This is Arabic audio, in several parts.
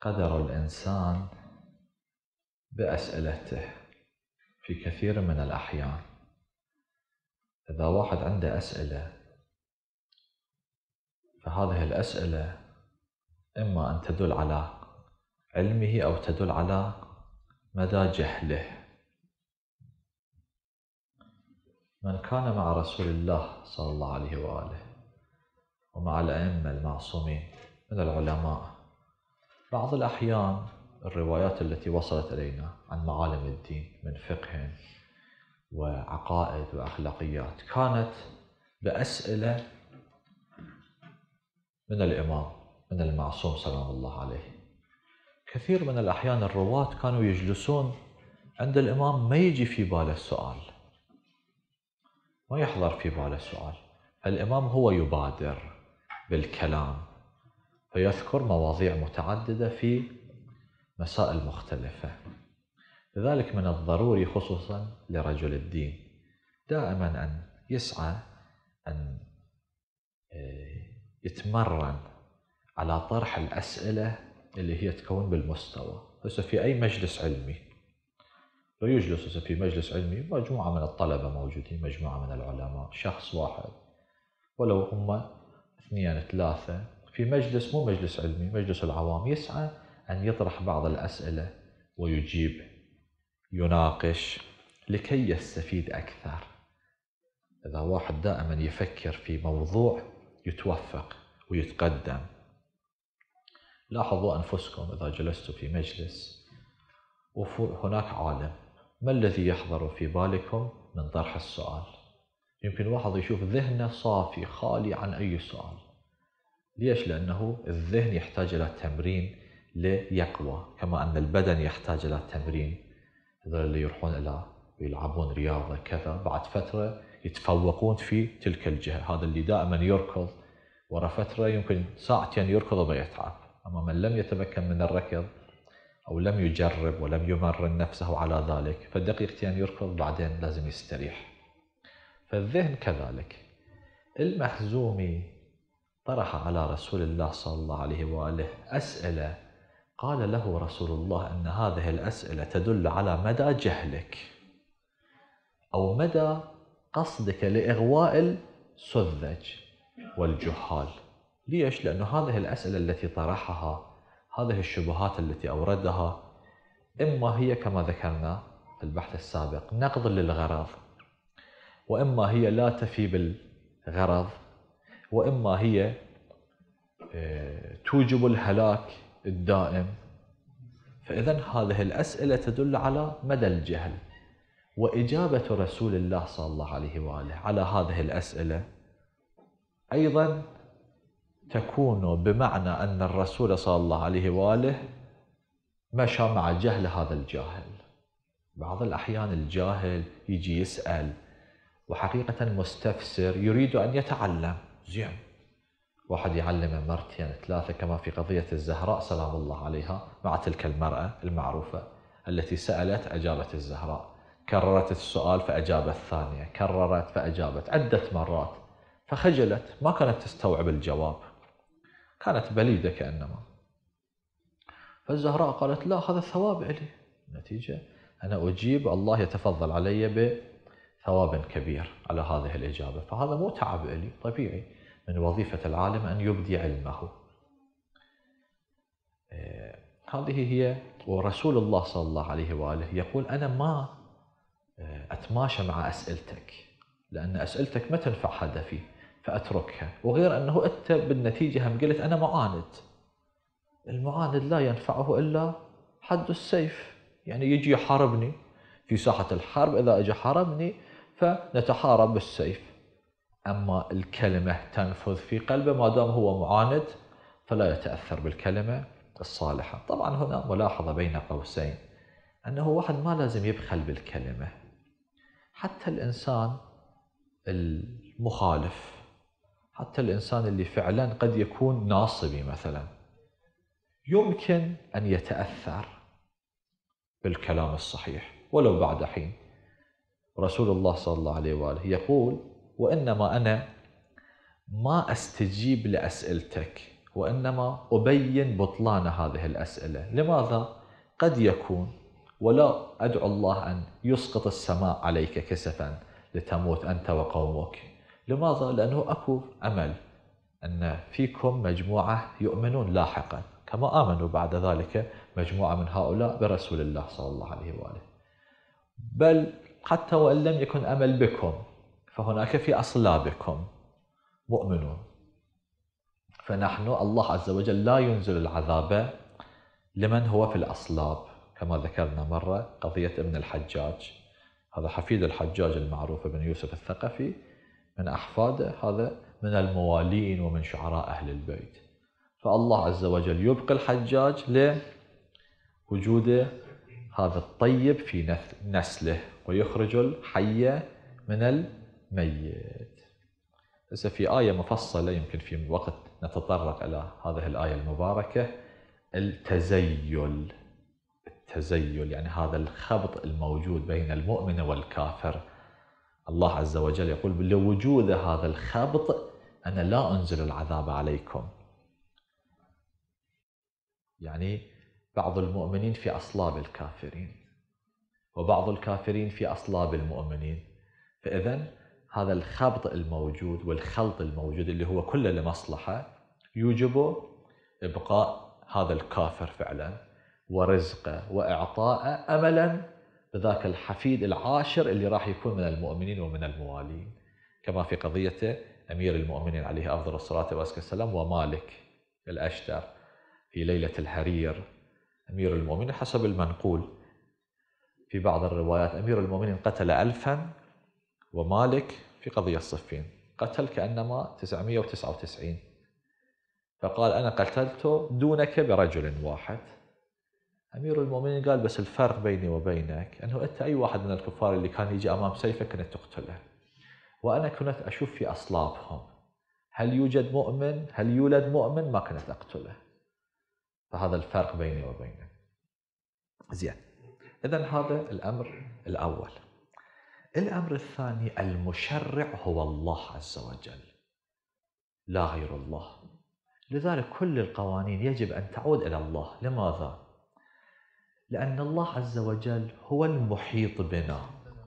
قدر الإنسان بأسئلته في كثير من الأحيان إذا واحد عنده أسئلة فهذه الأسئلة إما أن تدل على علمه أو تدل على مدى جهله من كان مع رسول الله صلى الله عليه وآله ومع الأئمة المعصومين من العلماء بعض الأحيان الروايات التي وصلت إلينا عن معالم الدين من فقه وعقائد وأخلاقيات كانت بأسئلة من الإمام من المعصوم سلام الله عليه كثير من الأحيان الرواة كانوا يجلسون عند الإمام ما يجي في باله السؤال ما يحضر في باله السؤال الإمام هو يبادر بالكلام فيذكر مواضيع متعددة في مسائل مختلفة لذلك من الضروري خصوصا لرجل الدين دائما أن يسعى أن آه، يتمرن على طرح الأسئلة اللي هي تكون بالمستوى هسه في أي مجلس علمي لو يجلس هسه في مجلس علمي مجموعة من الطلبة موجودين مجموعة من العلماء شخص واحد ولو هم اثنين ثلاثة في مجلس مو مجلس علمي مجلس العوام يسعى أن يطرح بعض الأسئلة ويجيب يناقش لكي يستفيد أكثر إذا واحد دائما يفكر في موضوع يتوفق ويتقدم لاحظوا أنفسكم إذا جلستوا في مجلس وهناك عالم ما الذي يحضر في بالكم من طرح السؤال يمكن واحد يشوف ذهنه صافي خالي عن أي سؤال ليش؟ لأنه الذهن يحتاج إلى تمرين ليقوى كما أن البدن يحتاج إلى تمرين هذول اللي يروحون إلى يلعبون رياضة كذا بعد فترة يتفوقون في تلك الجهة هذا اللي دائما يركض ورا فترة يمكن ساعتين يركض ويتعب أما من لم يتمكن من الركض أو لم يجرب ولم يمرن نفسه على ذلك فدقيقتين يركض بعدين لازم يستريح فالذهن كذلك المحزومي طرح على رسول الله صلى الله عليه واله اسئله قال له رسول الله ان هذه الاسئله تدل على مدى جهلك او مدى قصدك لاغواء السذج والجهال ليش؟ لأن هذه الأسئلة التي طرحها هذه الشبهات التي أوردها إما هي كما ذكرنا في البحث السابق نقض للغرض وإما هي لا تفي بالغرض وإما هي آه، توجب الهلاك الدائم فإذا هذه الأسئلة تدل على مدى الجهل وإجابة رسول الله صلى الله عليه وآله على هذه الأسئلة أيضا تكون بمعنى أن الرسول صلى الله عليه وآله مشى مع جهل هذا الجاهل بعض الأحيان الجاهل يجي يسأل وحقيقة مستفسر يريد أن يتعلم زين واحد يعلم مرتين ثلاثة كما في قضية الزهراء سلام الله عليها مع تلك المرأة المعروفة التي سألت أجابت الزهراء كررت السؤال فأجابت الثانية كررت فأجابت عدة مرات فخجلت ما كانت تستوعب الجواب كانت بليدة كأنما فالزهراء قالت لا هذا ثواب لي النتيجة أنا أجيب الله يتفضل علي ثوابا كبير على هذه الإجابة فهذا مو تعب إلي طبيعي من وظيفة العالم أن يبدي علمه آه، هذه هي ورسول الله صلى الله عليه وآله يقول أنا ما آه، أتماشى مع أسئلتك لأن أسئلتك ما تنفع هدفي فأتركها وغير أنه أنت بالنتيجة هم قلت أنا معاند المعاند لا ينفعه إلا حد السيف يعني يجي يحاربني في ساحة الحرب إذا أجى حاربني فنتحارب بالسيف أما الكلمة تنفذ في قلبه ما دام هو معاند فلا يتأثر بالكلمة الصالحة طبعا هنا ملاحظة بين قوسين أنه واحد ما لازم يبخل بالكلمة حتى الإنسان المخالف حتى الإنسان اللي فعلا قد يكون ناصبي مثلا يمكن أن يتأثر بالكلام الصحيح ولو بعد حين رسول الله صلى الله عليه وآله يقول وإنما أنا ما أستجيب لأسئلتك وإنما أبين بطلان هذه الأسئلة لماذا؟ قد يكون ولا أدعو الله أن يسقط السماء عليك كسفا لتموت أنت وقومك لماذا؟ لأنه أكو أمل أن فيكم مجموعة يؤمنون لاحقا كما آمنوا بعد ذلك مجموعة من هؤلاء برسول الله صلى الله عليه وآله بل حتى وإن لم يكن أمل بكم فهناك في أصلابكم مؤمنون فنحن الله عز وجل لا ينزل العذاب لمن هو في الأصلاب كما ذكرنا مرة قضية ابن الحجاج هذا حفيد الحجاج المعروف ابن يوسف الثقفي من أحفاده هذا من الموالين ومن شعراء أهل البيت فالله عز وجل يبقي الحجاج لوجوده هذا الطيب في نسله ويخرج الحي من الميت هسه في آية مفصلة يمكن في وقت نتطرق إلى هذه الآية المباركة التزيل التزيل يعني هذا الخبط الموجود بين المؤمن والكافر الله عز وجل يقول لوجود هذا الخبط أنا لا أنزل العذاب عليكم يعني بعض المؤمنين في أصلاب الكافرين وبعض الكافرين في أصلاب المؤمنين فإذا هذا الخبط الموجود والخلط الموجود اللي هو كله لمصلحة يوجب إبقاء هذا الكافر فعلا ورزقه وإعطائه أملا بذاك الحفيد العاشر اللي راح يكون من المؤمنين ومن الموالين كما في قضية أمير المؤمنين عليه أفضل الصلاة والسلام ومالك الأشتر في ليلة الحرير أمير المؤمنين حسب المنقول في بعض الروايات أمير المؤمنين قتل ألفا ومالك في قضية صفين قتل كأنما 999 فقال أنا قتلت دونك برجل واحد أمير المؤمنين قال بس الفرق بيني وبينك أنه أنت أي واحد من الكفار اللي كان يجي أمام سيفك كنت تقتله وأنا كنت أشوف في أصلابهم هل يوجد مؤمن هل يولد مؤمن ما كنت أقتله فهذا الفرق بيني وبينه زين إذا هذا الأمر الأول الأمر الثاني المشرع هو الله عز وجل لا غير الله لذلك كل القوانين يجب أن تعود إلى الله لماذا؟ لأن الله عز وجل هو المحيط بنا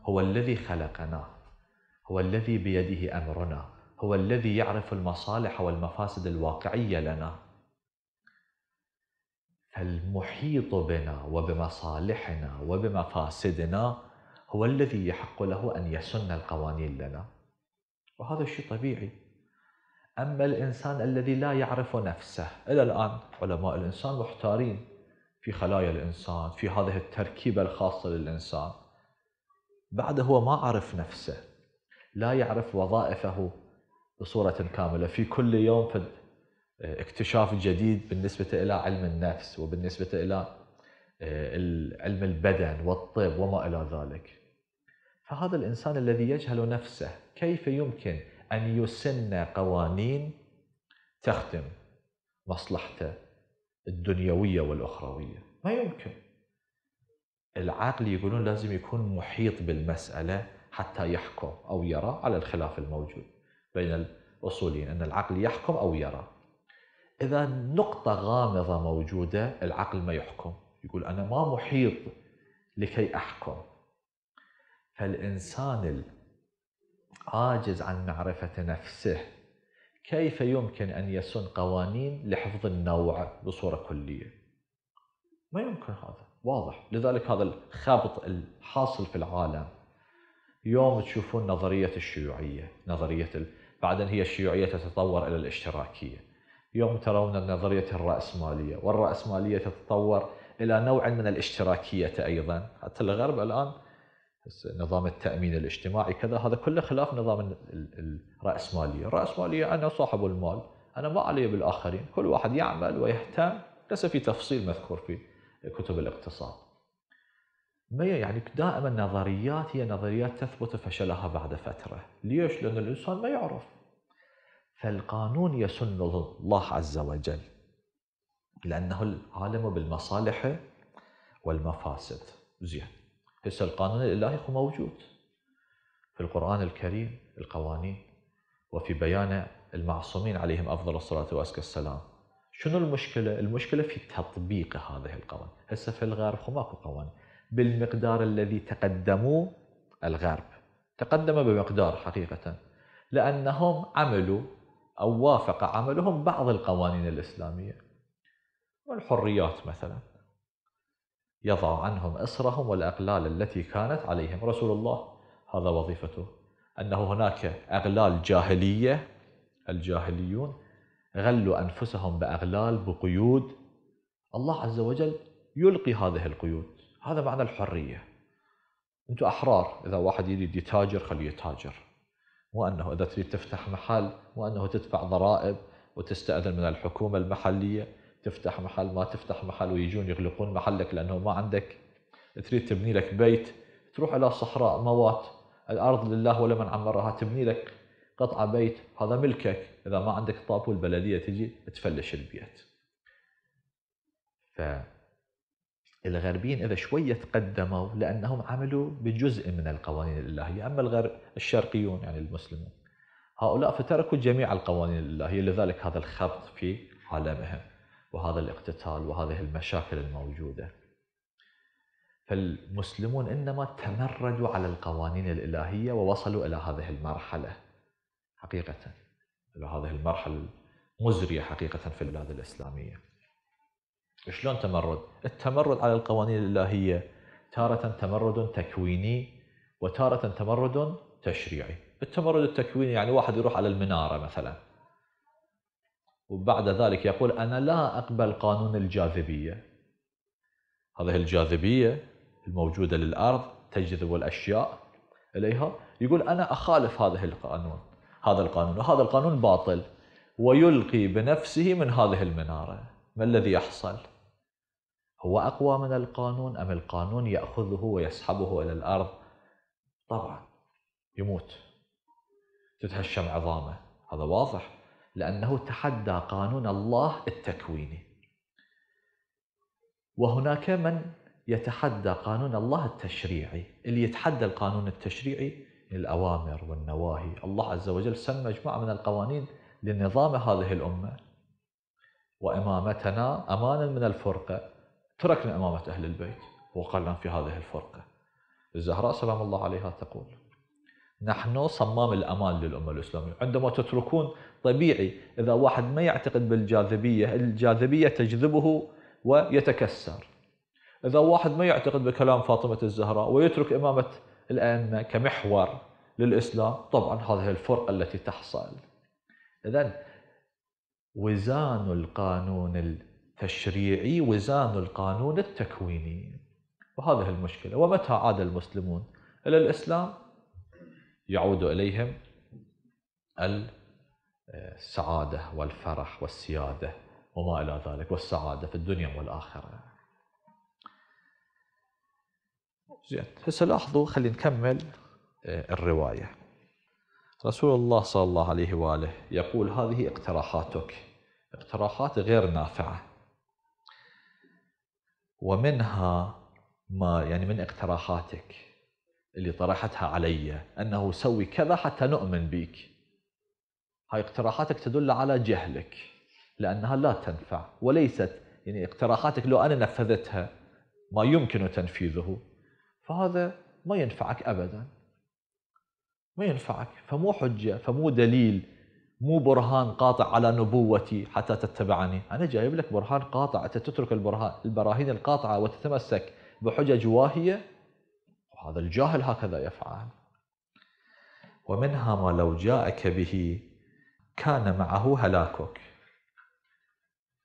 هو الذي خلقنا هو الذي بيده أمرنا هو الذي يعرف المصالح والمفاسد الواقعية لنا المحيط بنا وبمصالحنا وبمفاسدنا هو الذي يحق له ان يسن القوانين لنا وهذا شيء طبيعي اما الانسان الذي لا يعرف نفسه الى الان علماء الانسان محتارين في خلايا الانسان في هذه التركيبه الخاصه للانسان بعد هو ما عرف نفسه لا يعرف وظائفه بصوره كامله في كل يوم آه، اكتشاف جديد بالنسبة إلى علم النفس وبالنسبة إلى آه، علم البدن والطب وما إلى ذلك فهذا الإنسان الذي يجهل نفسه كيف يمكن أن يسن قوانين تخدم مصلحته الدنيوية والأخروية ما يمكن العقل يقولون لازم يكون محيط بالمسألة حتى يحكم أو يرى على الخلاف الموجود بين الأصوليين أن العقل يحكم أو يرى اذا نقطه غامضه موجوده العقل ما يحكم يقول انا ما محيط لكي احكم فالانسان العاجز عن معرفه نفسه كيف يمكن ان يسن قوانين لحفظ النوع بصوره كليه ما يمكن هذا واضح لذلك هذا الخبط الحاصل في العالم يوم تشوفون نظريه الشيوعيه نظريه ال... بعدين هي الشيوعيه تتطور الى الاشتراكيه يوم ترون نظرية الرأسمالية والرأسمالية تتطور إلى نوع من الاشتراكية أيضا حتى الغرب الآن نظام التأمين الاجتماعي كذا هذا كله خلاف نظام الرأسمالية الرأسمالية أنا صاحب المال أنا ما علي بالآخرين كل واحد يعمل ويهتم ليس في تفصيل مذكور في كتب الاقتصاد ما يعني دائما نظريات هي نظريات تثبت فشلها بعد فترة ليش؟ لأن الإنسان ما يعرف فالقانون يسنه الله عز وجل لأنه العالم بالمصالح والمفاسد زين هسه القانون الإلهي هو موجود في القرآن الكريم القوانين وفي بيان المعصومين عليهم أفضل الصلاة وأزكى السلام شنو المشكلة؟ المشكلة في تطبيق هذه القوانين هسه في الغرب هو ماكو قوانين بالمقدار الذي تقدموه الغرب تقدم بمقدار حقيقة لأنهم عملوا أو وافق عملهم بعض القوانين الإسلامية والحريات مثلا يضع عنهم اسرهم والأقلال التي كانت عليهم رسول الله هذا وظيفته أنه هناك أغلال جاهلية الجاهليون غلوا أنفسهم بأغلال بقيود الله عز وجل يلقي هذه القيود هذا معنى الحرية أنتم أحرار إذا واحد يريد يتاجر خليه يتاجر وأنه إذا تريد تفتح محل وأنه تدفع ضرائب وتستأذن من الحكومة المحلية تفتح محل ما تفتح محل ويجون يغلقون محلك لأنه ما عندك تريد تبني لك بيت تروح إلى صحراء موات الأرض لله ولمن عمرها تبني لك قطعة بيت هذا ملكك إذا ما عندك طابو البلدية تجي تفلش البيت ف الغربيين إذا شوية تقدموا لأنهم عملوا بجزء من القوانين الإلهية أما الغرب الشرقيون يعني المسلمون هؤلاء فتركوا جميع القوانين الإلهية لذلك هذا الخبط في عالمهم وهذا الاقتتال وهذه المشاكل الموجودة فالمسلمون إنما تمردوا على القوانين الإلهية ووصلوا إلى هذه المرحلة حقيقة إلى هذه المرحلة مزرية حقيقة في البلاد الإسلامية شلون تمرد؟ التمرد على القوانين الإلهية تارة تمرد تكويني وتارة تمرد تشريعي التمرد التكويني يعني واحد يروح على المنارة مثلا وبعد ذلك يقول أنا لا أقبل قانون الجاذبية هذه الجاذبية الموجودة للأرض تجذب الأشياء إليها يقول أنا أخالف هذه القانون هذا القانون وهذا القانون باطل ويلقي بنفسه من هذه المناره ما الذي يحصل؟ هو أقوى من القانون أم القانون يأخذه ويسحبه إلى الأرض؟ طبعا يموت تتهشم عظامه هذا واضح لأنه تحدى قانون الله التكويني وهناك من يتحدى قانون الله التشريعي اللي يتحدى القانون التشريعي الأوامر والنواهي الله عز وجل سمى مجموعة من القوانين لنظام هذه الأمة وإمامتنا أمانا من الفرقة تركنا إمامة أهل البيت وقلنا في هذه الفرقة الزهراء سلام الله عليها تقول نحن صمام الأمان للأمة الإسلامية عندما تتركون طبيعي إذا واحد ما يعتقد بالجاذبية الجاذبية تجذبه ويتكسر إذا واحد ما يعتقد بكلام فاطمة الزهراء ويترك إمامة الأئمة كمحور للإسلام طبعا هذه الفرقة التي تحصل إذا وزان القانون التشريعي وزان القانون التكويني وهذه المشكلة ومتى عاد المسلمون إلى الإسلام يعود إليهم السعادة والفرح والسيادة وما إلى ذلك والسعادة في الدنيا والآخرة زين هسه لاحظوا خلينا نكمل آه، الرواية رسول الله صلى الله عليه وآله يقول هذه اقتراحاتك اقتراحات غير نافعة ومنها ما يعني من اقتراحاتك اللي طرحتها علي أنه سوي كذا حتى نؤمن بك هاي اقتراحاتك تدل على جهلك لأنها لا تنفع وليست يعني اقتراحاتك لو أنا نفذتها ما يمكن تنفيذه فهذا ما ينفعك أبدا ما ينفعك فمو حجة فمو دليل مو برهان قاطع على نبوتي حتى تتبعني أنا جايب لك برهان قاطع أنت تترك البرهان البراهين القاطعة وتتمسك بحجج واهية وهذا الجاهل هكذا يفعل ومنها ما لو جاءك به كان معه هلاكك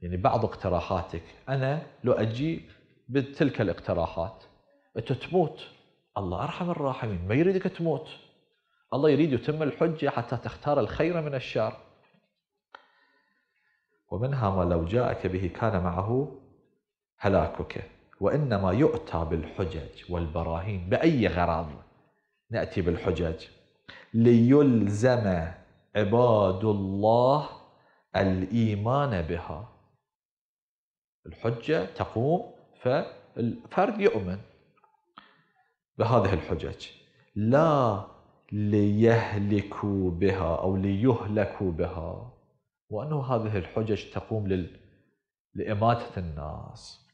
يعني بعض اقتراحاتك أنا لو أجي بتلك الاقتراحات أنت تموت الله أرحم الراحمين ما يريدك تموت الله يريد يتم الحجة حتى تختار الخير من الشر ومنها ما لو جاءك به كان معه هلاكك وإنما يؤتى بالحجج والبراهين بأي غرض نأتي بالحجج ليلزم عباد الله الإيمان بها الحجة تقوم فالفرد يؤمن بهذه الحجج لا ليهلكوا بها أو ليهلكوا بها وأنه هذه الحجج تقوم لل... لإماتة الناس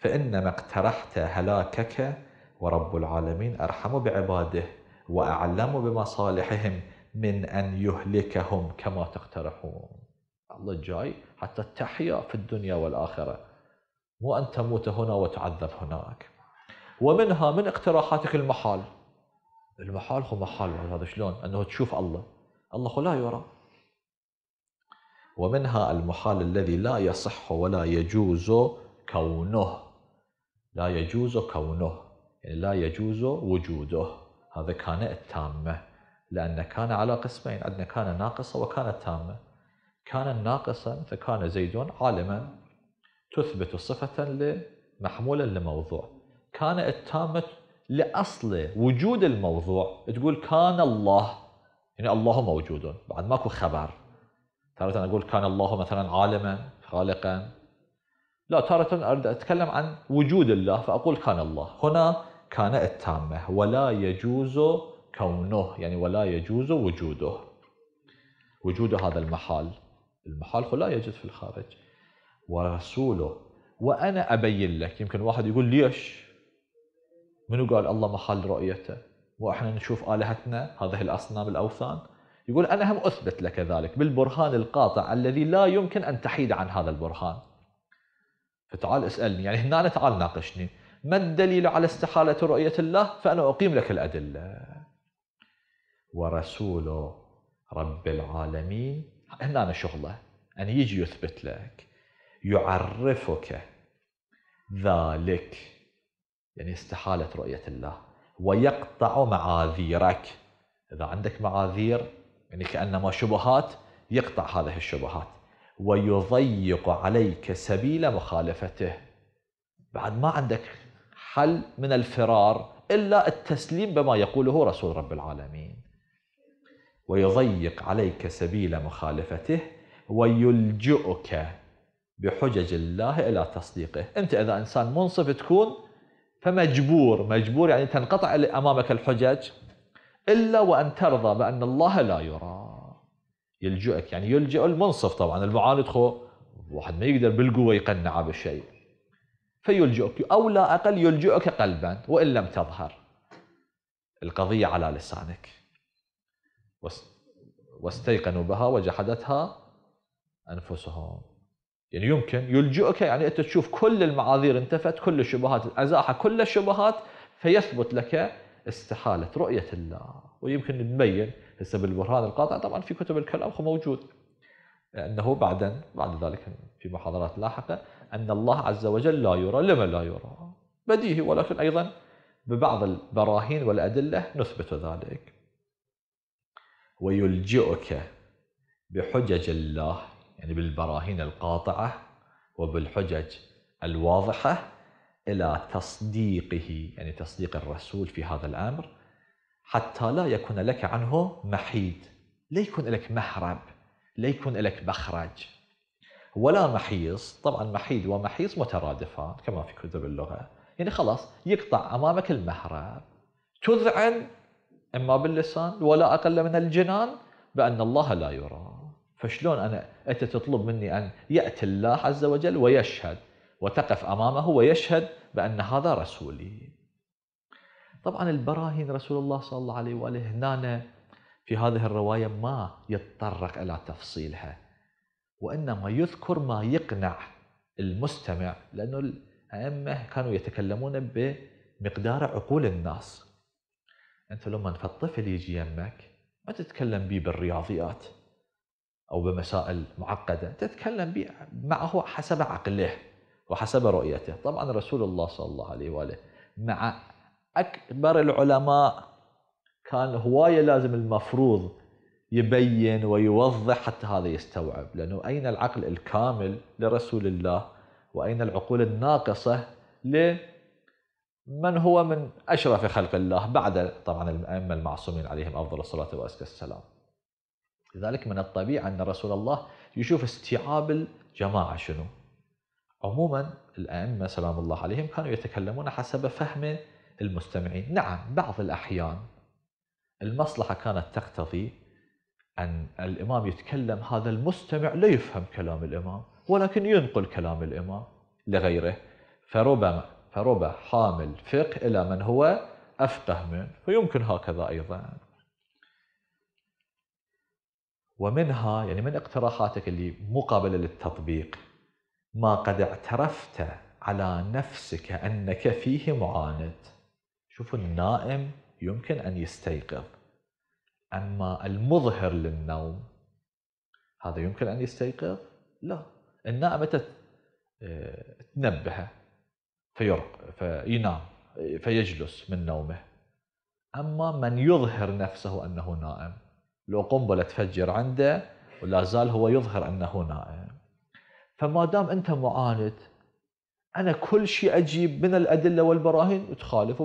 فإنما اقترحت هلاكك ورب العالمين أرحم بعباده وأعلم بمصالحهم من أن يهلكهم كما تقترحون الله جاي حتى تحيا في الدنيا والآخرة مو أن تموت هنا وتعذب هناك ومنها من اقتراحاتك المحال المحال هو محال هذا شلون؟ انه تشوف الله الله لا يرى ومنها المحال الذي لا يصح ولا يجوز كونه لا يجوز كونه يعني لا يجوز وجوده هذا كان التامة لأن كان على قسمين عندنا كان ناقصة وكانت تامة كان ناقصا فكان زيد عالما تثبت صفة لمحمولا لموضوع كان التامة لأصل وجود الموضوع تقول كان الله يعني الله موجود بعد ماكو خبر تارة اقول كان الله مثلا عالما خالقا لا تارة اريد اتكلم عن وجود الله فاقول كان الله هنا كان التامه ولا يجوز كونه يعني ولا يجوز وجوده وجود هذا المحال المحال لا يجوز في الخارج ورسوله وانا ابين لك يمكن واحد يقول ليش منو قال الله محل رؤيته واحنا نشوف الهتنا هذه الاصنام الاوثان يقول انا هم اثبت لك ذلك بالبرهان القاطع الذي لا يمكن ان تحيد عن هذا البرهان فتعال اسالني يعني هنا تعال ناقشني ما الدليل على استحاله رؤيه الله فانا اقيم لك الادله ورسول رب العالمين هنا شغله ان يجي يثبت لك يعرفك ذلك يعني استحالة رؤية الله ويقطع معاذيرك إذا عندك معاذير يعني كأنما شبهات يقطع هذه الشبهات ويضيق عليك سبيل مخالفته بعد ما عندك حل من الفرار إلا التسليم بما يقوله رسول رب العالمين ويضيق عليك سبيل مخالفته ويلجئك بحجج الله إلى تصديقه أنت إذا إنسان منصف تكون فمجبور مجبور يعني تنقطع أمامك الحجج إلا وأن ترضى بأن الله لا يرى يلجئك يعني يلجئ المنصف طبعا المعاند خو واحد ما يقدر بالقوة يقنعه بالشيء فيلجئك أو لا أقل يلجئك قلبا وإن لم تظهر القضية على لسانك واستيقنوا بها وجحدتها أنفسهم يعني يمكن يلجئك يعني انت تشوف كل المعاذير انتفت كل الشبهات ازاحه كل الشبهات فيثبت لك استحاله رؤيه الله ويمكن نبين هسه بالبرهان القاطع طبعا في كتب الكلام موجود انه بعدا بعد ذلك في محاضرات لاحقه ان الله عز وجل لا يرى لما لا يرى بديهي ولكن ايضا ببعض البراهين والادله نثبت ذلك ويلجئك بحجج الله يعني بالبراهين القاطعة وبالحجج الواضحة إلى تصديقه يعني تصديق الرسول في هذا الأمر حتى لا يكون لك عنه محيد لا يكون لك محرب لا يكون لك مخرج ولا محيص طبعا محيد ومحيص مترادفان كما في كتب اللغة يعني خلاص يقطع أمامك المهرب تذعن إما باللسان ولا أقل من الجنان بأن الله لا يراه فشلون أنا أنت تطلب مني أن يأتي الله عز وجل ويشهد وتقف أمامه ويشهد بأن هذا رسولي طبعا البراهين رسول الله صلى الله عليه وآله هنا في هذه الرواية ما يتطرق إلى تفصيلها وإنما يذكر ما يقنع المستمع لأنه الأئمة كانوا يتكلمون بمقدار عقول الناس أنت لما الطفل يجي يمك ما تتكلم به بالرياضيات أو بمسائل معقدة تتكلم معه حسب عقله وحسب رؤيته طبعا رسول الله صلى الله عليه وآله مع أكبر العلماء كان هواية لازم المفروض يبين ويوضح حتى هذا يستوعب لأنه أين العقل الكامل لرسول الله وأين العقول الناقصة لمن هو من أشرف خلق الله بعد طبعا الأئمة المعصومين عليهم أفضل الصلاة وأزكى السلام لذلك من الطبيعي أن رسول الله يشوف استيعاب الجماعة شنو عموما الأئمة سلام الله عليهم كانوا يتكلمون حسب فهم المستمعين نعم بعض الأحيان المصلحة كانت تقتضي أن الإمام يتكلم هذا المستمع لا يفهم كلام الإمام ولكن ينقل كلام الإمام لغيره فربما فربما حامل فقه إلى من هو أفقه منه ويمكن هكذا أيضا ومنها يعني من اقتراحاتك اللي مو قابله للتطبيق ما قد اعترفت على نفسك انك فيه معاند شوف النائم يمكن ان يستيقظ اما المظهر للنوم هذا يمكن ان يستيقظ لا النائم آه، تنبهه فيرق فينام فيجلس من نومه اما من يظهر نفسه انه نائم لو قنبلة تفجر عنده ولا زال هو يظهر أنه نائم فما دام أنت معاند أنا كل شيء أجيب من الأدلة والبراهين وتخالف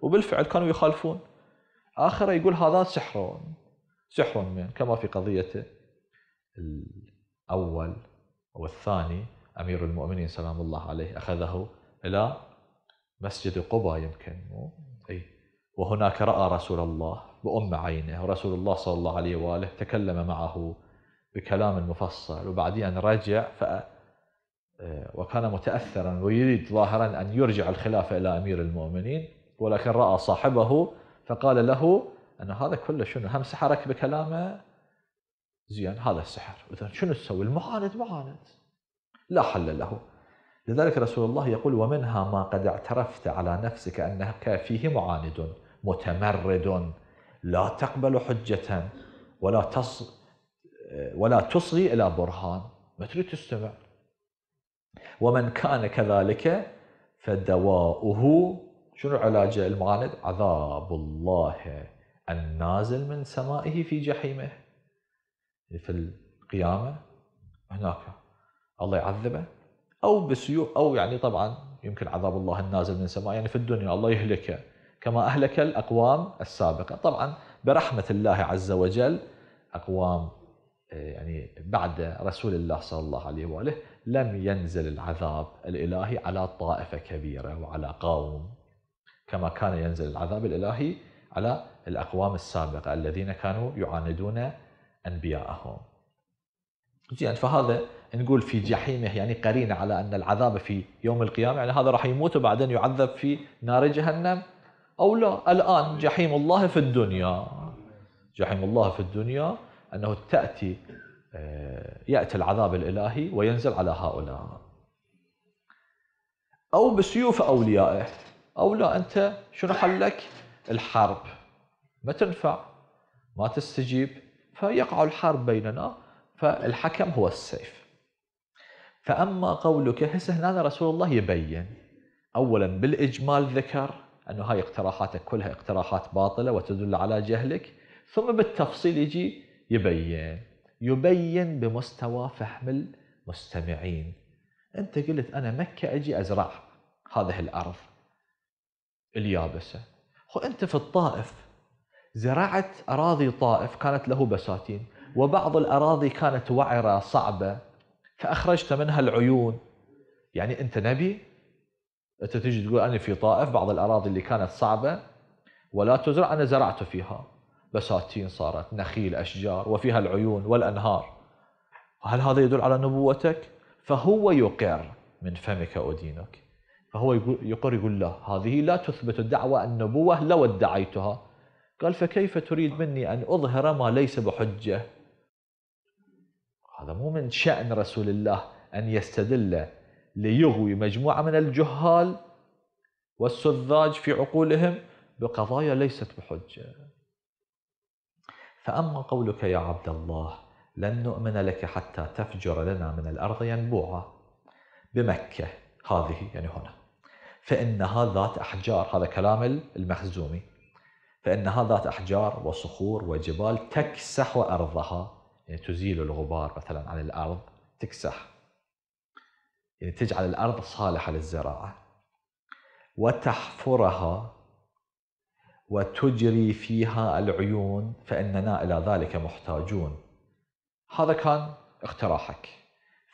وبالفعل كانوا يخالفون آخره يقول هذا سحر سحر من كما في قضية الأول والثاني أمير المؤمنين سلام الله عليه أخذه إلى مسجد قباء يمكن أي وهناك رأى رسول الله بأم عينه ورسول الله صلى الله عليه وآله تكلم معه بكلام مفصل وبعدين رجع ف وكان متأثرا ويريد ظاهرا أن يرجع الخلافة إلى أمير المؤمنين ولكن رأى صاحبه فقال له أن هذا كله شنو هم سحرك بكلامه زين هذا السحر إذا شنو تسوي المعاند معاند لا حل له لذلك رسول الله يقول ومنها ما قد اعترفت على نفسك أنك فيه معاند متمرد لا تقبل حجة ولا تص ولا تصغي إلى برهان ما تريد تستمع ومن كان كذلك فدواؤه شنو علاجه المعاند عذاب الله النازل من سمائه في جحيمه في القيامة هناك الله يعذبه أو بسيوف أو يعني طبعا يمكن عذاب الله النازل من سمائه يعني في الدنيا الله يهلكه كما أهلك الأقوام السابقة طبعا برحمة الله عز وجل أقوام آه، يعني بعد رسول الله صلى الله عليه وآله لم ينزل العذاب الإلهي على طائفة كبيرة وعلى قوم كما كان ينزل العذاب الإلهي على الأقوام السابقة الذين كانوا يعاندون أنبياءهم زين فهذا نقول في جحيمه يعني قرينه على ان العذاب في يوم القيامه يعني هذا راح يموت وبعدين يعذب في نار جهنم أو لا الآن جحيم الله في الدنيا جحيم الله في الدنيا أنه تأتي آه، يأتي العذاب الإلهي وينزل على هؤلاء أو بسيوف أوليائه أو لا أنت شنو حلك الحرب ما تنفع ما تستجيب فيقع الحرب بيننا فالحكم هو السيف فأما قولك هسه هنا رسول الله يبين أولا بالإجمال ذكر انه هاي اقتراحاتك كلها اقتراحات باطله وتدل على جهلك ثم بالتفصيل يجي يبين يبين بمستوى فهم المستمعين انت قلت انا مكه اجي ازرع هذه الارض اليابسه خو انت في الطائف زرعت اراضي طائف كانت له بساتين وبعض الاراضي كانت وعره صعبه فاخرجت منها العيون يعني انت نبي انت تيجي تقول انا في طائف بعض الاراضي اللي كانت صعبه ولا تزرع انا زرعت فيها بساتين صارت نخيل اشجار وفيها العيون والانهار هل هذا يدل على نبوتك فهو يقر من فمك ودينك فهو يقول يقر يقول لا هذه لا تثبت الدعوة النبوة لو ادعيتها قال فكيف تريد مني أن أظهر ما ليس بحجة هذا مو من شأن رسول الله أن يستدل ليغوي مجموعة من الجهال والسذاج في عقولهم بقضايا ليست بحجة فأما قولك يا عبد الله لن نؤمن لك حتى تفجر لنا من الأرض ينبوعا بمكة هذه يعني هنا فإنها ذات أحجار هذا كلام المخزومي فإنها ذات أحجار وصخور وجبال تكسح أرضها يعني تزيل الغبار مثلا عن الأرض تكسح يعني تجعل الأرض صالحة للزراعة وتحفرها وتجري فيها العيون فإننا إلى ذلك محتاجون هذا كان اقتراحك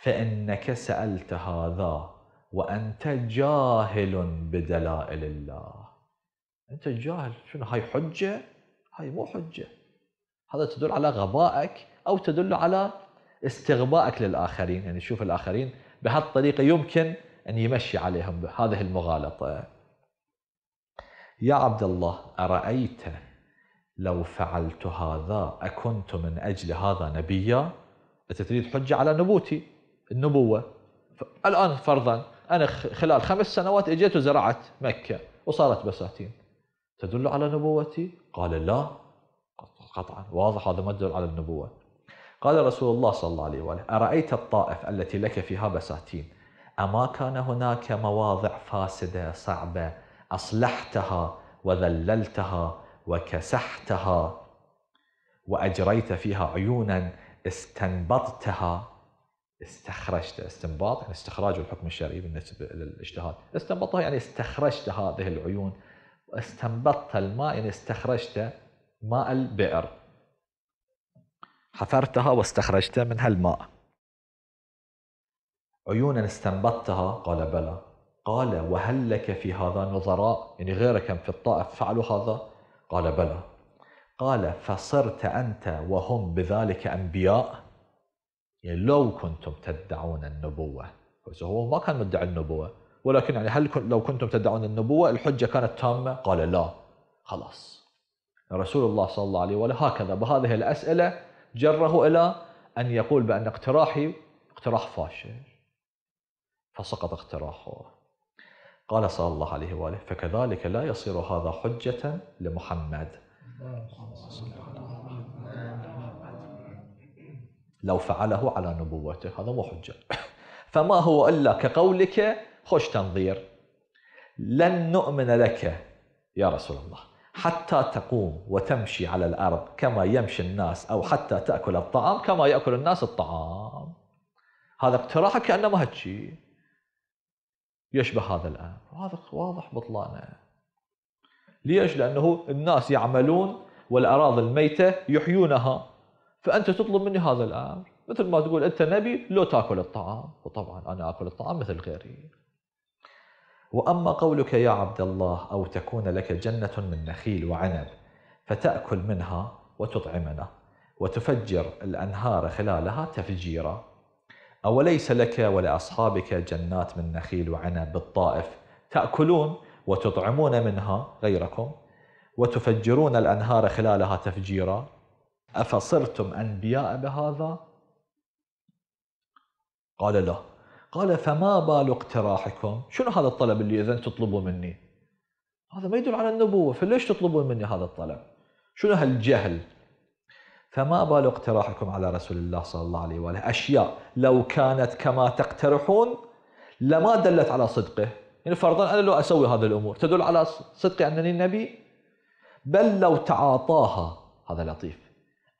فإنك سألت هذا وأنت جاهل بدلائل الله أنت جاهل شنو هاي حجة هاي مو حجة هذا تدل على غبائك أو تدل على استغبائك للآخرين يعني شوف الآخرين بهالطريقة يمكن أن يمشي عليهم هذه المغالطة يا عبد الله أرأيت لو فعلت هذا أكنت من أجل هذا نبيا أنت تريد حجة على نبوتي النبوة الآن فرضا أنا خلال خمس سنوات إجيت وزرعت مكة وصارت بساتين تدل على نبوتي؟ قال لا قطعا واضح هذا ما يدل على النبوة قال رسول الله صلى الله عليه وآله أرأيت الطائف التي لك فيها بساتين أما كان هناك مواضع فاسدة صعبة أصلحتها وذللتها وكسحتها وأجريت فيها عيونا استنبطتها استخرجت استنباط يعني استخراج الحكم الشرعي بالنسبة للاجتهاد استنبطها يعني استخرجت هذه العيون استنبطت الماء يعني استخرجت ماء البئر حفرتها واستخرجت منها الماء عيونا استنبطتها قال بلى قال وهل لك في هذا نظراء يعني غيرك في الطائف فعلوا هذا قال بلى قال فصرت أنت وهم بذلك أنبياء يعني لو كنتم تدعون النبوة هو ما كان مدعي النبوة ولكن يعني هل لو كنتم تدعون النبوة الحجة كانت تامة قال لا خلاص رسول الله صلى الله عليه وسلم هكذا بهذه الأسئلة جره إلى أن يقول بأن اقتراحي اقتراح فاشل فسقط اقتراحه قال صلى الله عليه وآله فكذلك لا يصير هذا حجة لمحمد لو فعله على نبوته هذا مو حجة فما هو إلا كقولك خش تنظير لن نؤمن لك يا رسول الله حتى تقوم وتمشي على الارض كما يمشي الناس او حتى تاكل الطعام كما ياكل الناس الطعام هذا اقتراحك كانما هالشيء يشبه هذا الامر هذا واضح بطلانه ليش؟ لانه الناس يعملون والاراضي الميته يحيونها فانت تطلب مني هذا الامر مثل ما تقول انت نبي لو تاكل الطعام وطبعا انا اكل الطعام مثل غيري واما قولك يا عبد الله او تكون لك جنه من نخيل وعنب فتاكل منها وتطعمنا وتفجر الانهار خلالها تفجيرا اوليس لك ولاصحابك جنات من نخيل وعنب بالطائف تاكلون وتطعمون منها غيركم وتفجرون الانهار خلالها تفجيرا افصرتم انبياء بهذا قال لا قال فما بال اقتراحكم شنو هذا الطلب اللي إذا تطلبوا مني هذا ما يدل على النبوة فليش تطلبون مني هذا الطلب شنو هالجهل فما بال اقتراحكم على رسول الله صلى الله عليه وآله أشياء لو كانت كما تقترحون لما دلت على صدقه يعني فرضا أنا لو أسوي هذه الأمور تدل على صدقي أنني النبي بل لو تعاطاها هذا لطيف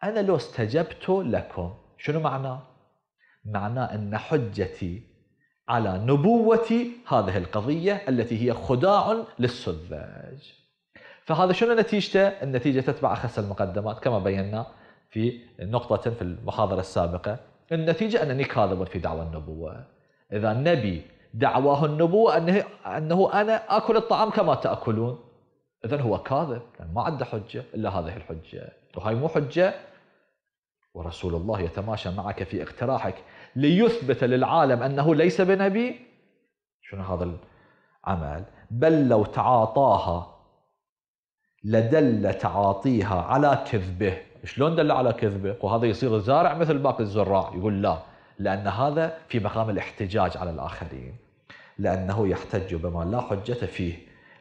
أنا لو استجبت لكم شنو معناه؟ معناه أن حجتي على نبوة هذه القضية التي هي خداع للسذاج فهذا شنو نتيجته؟ النتيجة تتبع أخس المقدمات كما بينا في نقطة في المحاضرة السابقة النتيجة أنني كاذب في دعوة النبوة إذا النبي دعواه النبوة أنه, أنه أنا أكل الطعام كما تأكلون إذا هو كاذب يعني ما عنده حجة إلا هذه الحجة وهي مو حجة ورسول الله يتماشى معك في اقتراحك ليثبت للعالم أنه ليس بنبي شنو هذا العمل بل لو تعاطاها لدل تعاطيها على كذبه شلون دل على كذبه وهذا يصير الزارع مثل باقي الزراع يقول لا لأن هذا في مقام الاحتجاج على الآخرين لأنه يحتج بما لا حجة فيه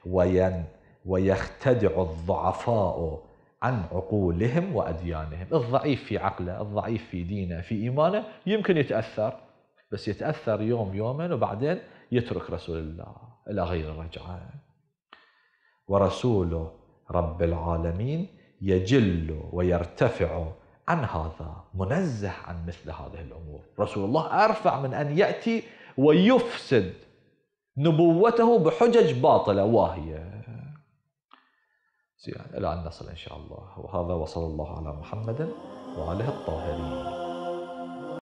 وين ويختدع الضعفاء عن عقولهم وأديانهم الضعيف في عقله الضعيف في دينه في إيمانه يمكن يتأثر بس يتأثر يوم يوما وبعدين يترك رسول الله إلى غير الرجعة ورسوله رب العالمين يجل ويرتفع عن هذا منزه عن مثل هذه الأمور رسول الله أرفع من أن يأتي ويفسد نبوته بحجج باطلة واهية إلى أن نصل إن شاء الله وهذا وصلى الله على محمد وآله الطاهرين